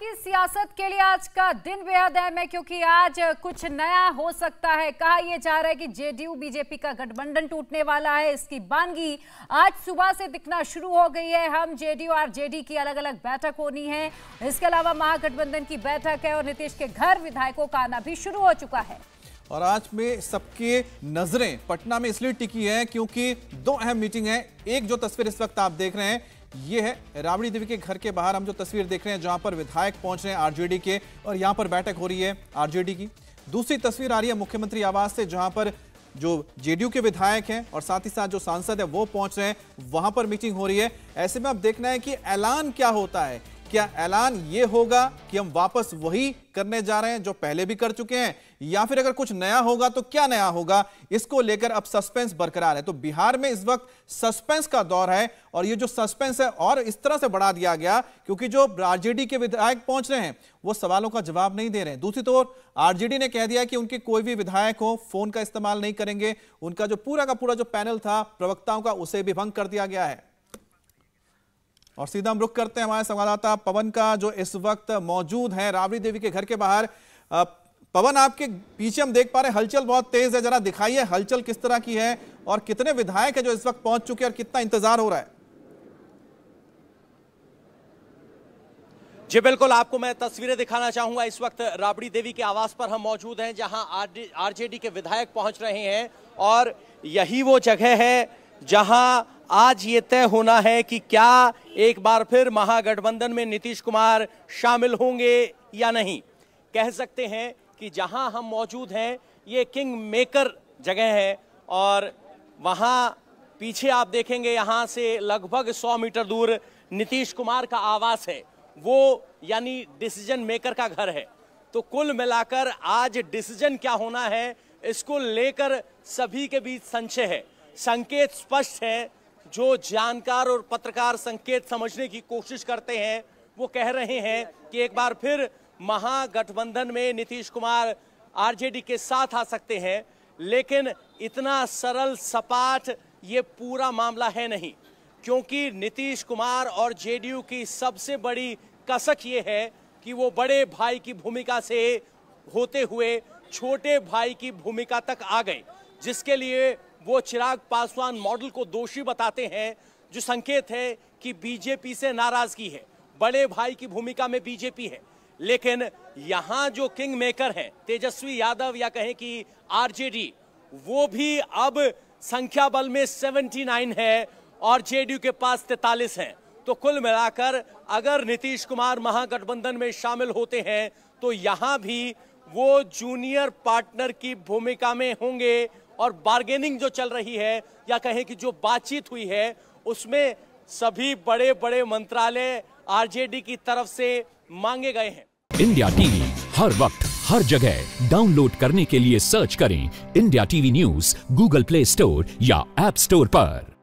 की सियासत के लिए आज का दिन बेहद अहम है क्योंकि आज कुछ नया हो सकता है कहा यह जा रहा है कि जेडीयू बीजेपी का गठबंधन टूटने वाला है इसकी बानगी आज सुबह से दिखना शुरू हो गई है हम जेडीयू और जेडी की अलग अलग बैठक होनी है इसके अलावा महागठबंधन की बैठक है और नीतीश के घर विधायकों का आना भी शुरू हो चुका है और आज में सबके नजरें पटना में इसलिए टिकी हैं क्योंकि दो अहम मीटिंग है एक जो तस्वीर इस वक्त आप देख रहे हैं ये है राबड़ी देवी के घर के बाहर हम जो तस्वीर देख रहे हैं जहां पर विधायक पहुंच रहे हैं आरजेडी के और यहां पर बैठक हो रही है आरजेडी की दूसरी तस्वीर आ रही है मुख्यमंत्री आवास से जहां पर जो जेडीयू के विधायक हैं और साथ ही साथ जो सांसद है वो पहुंच रहे हैं वहां पर मीटिंग हो रही है ऐसे में अब देखना है कि ऐलान क्या होता है क्या ऐलान ये होगा कि हम वापस वही करने जा रहे हैं जो पहले भी कर चुके हैं या फिर अगर कुछ नया होगा तो क्या नया होगा इसको लेकर अब सस्पेंस बरकरार है तो बिहार में इस वक्त सस्पेंस का दौर है और ये जो सस्पेंस है और इस तरह से बढ़ा दिया गया क्योंकि जो आरजेडी के विधायक पहुंच रहे हैं वो सवालों का जवाब नहीं दे रहे हैं दूसरी तौर आरजेडी ने कह दिया कि उनके कोई भी विधायक हो फोन का इस्तेमाल नहीं करेंगे उनका जो पूरा का पूरा जो पैनल था प्रवक्ताओं का उसे भी भंग कर दिया गया है और सीधा हम रुख करते हैं हमारे संवाददाता पवन का जो इस वक्त मौजूद है राबड़ी देवी के घर के बाहर पवन आपके पीछे हम देख पा रहे हैं हलचल बहुत तेज है जरा दिखाइए हलचल किस तरह की है और कितने विधायक है जो इस वक्त पहुंच चुके हैं और कितना इंतजार हो रहा है जी बिल्कुल आपको मैं तस्वीरें दिखाना चाहूंगा इस वक्त राबड़ी देवी के आवास पर हम मौजूद हैं जहां आरजेडी के विधायक पहुंच रहे हैं और यही वो जगह है जहां आज ये तय होना है कि क्या एक बार फिर महागठबंधन में नीतीश कुमार शामिल होंगे या नहीं कह सकते हैं कि जहां हम मौजूद हैं ये किंग मेकर जगह है और वहां पीछे आप देखेंगे यहां से लगभग 100 मीटर दूर नीतीश कुमार का आवास है वो यानी डिसीजन मेकर का घर है तो कुल मिलाकर आज डिसीजन क्या होना है इसको लेकर सभी के बीच संशय है संकेत स्पष्ट है जो जानकार और पत्रकार संकेत समझने की कोशिश करते हैं वो कह रहे हैं कि एक बार फिर महागठबंधन में नीतीश कुमार आरजेडी के साथ आ सकते हैं लेकिन इतना सरल सपाट ये पूरा मामला है नहीं क्योंकि नीतीश कुमार और जेडीयू की सबसे बड़ी कसक ये है कि वो बड़े भाई की भूमिका से होते हुए छोटे भाई की भूमिका तक आ गए जिसके लिए वो चिराग पासवान मॉडल को दोषी बताते हैं जो संकेत है कि बीजेपी से नाराजगी है बड़े भाई की भूमिका में बीजेपी है लेकिन यहां जो किंग मेकर हैं तेजस्वी यादव या कहें कि आरजेडी वो भी अब संख्या बल में 79 है और जेडीयू के पास तैतालीस हैं तो कुल मिलाकर अगर नीतीश कुमार महागठबंधन में शामिल होते हैं तो यहां भी वो जूनियर पार्टनर की भूमिका में होंगे और बार्गेनिंग जो चल रही है या कहें कि जो बातचीत हुई है उसमें सभी बड़े बड़े मंत्रालय आरजेडी की तरफ से मांगे गए हैं इंडिया टीवी हर वक्त हर जगह डाउनलोड करने के लिए सर्च करें India TV news Google Play Store या एप स्टोर पर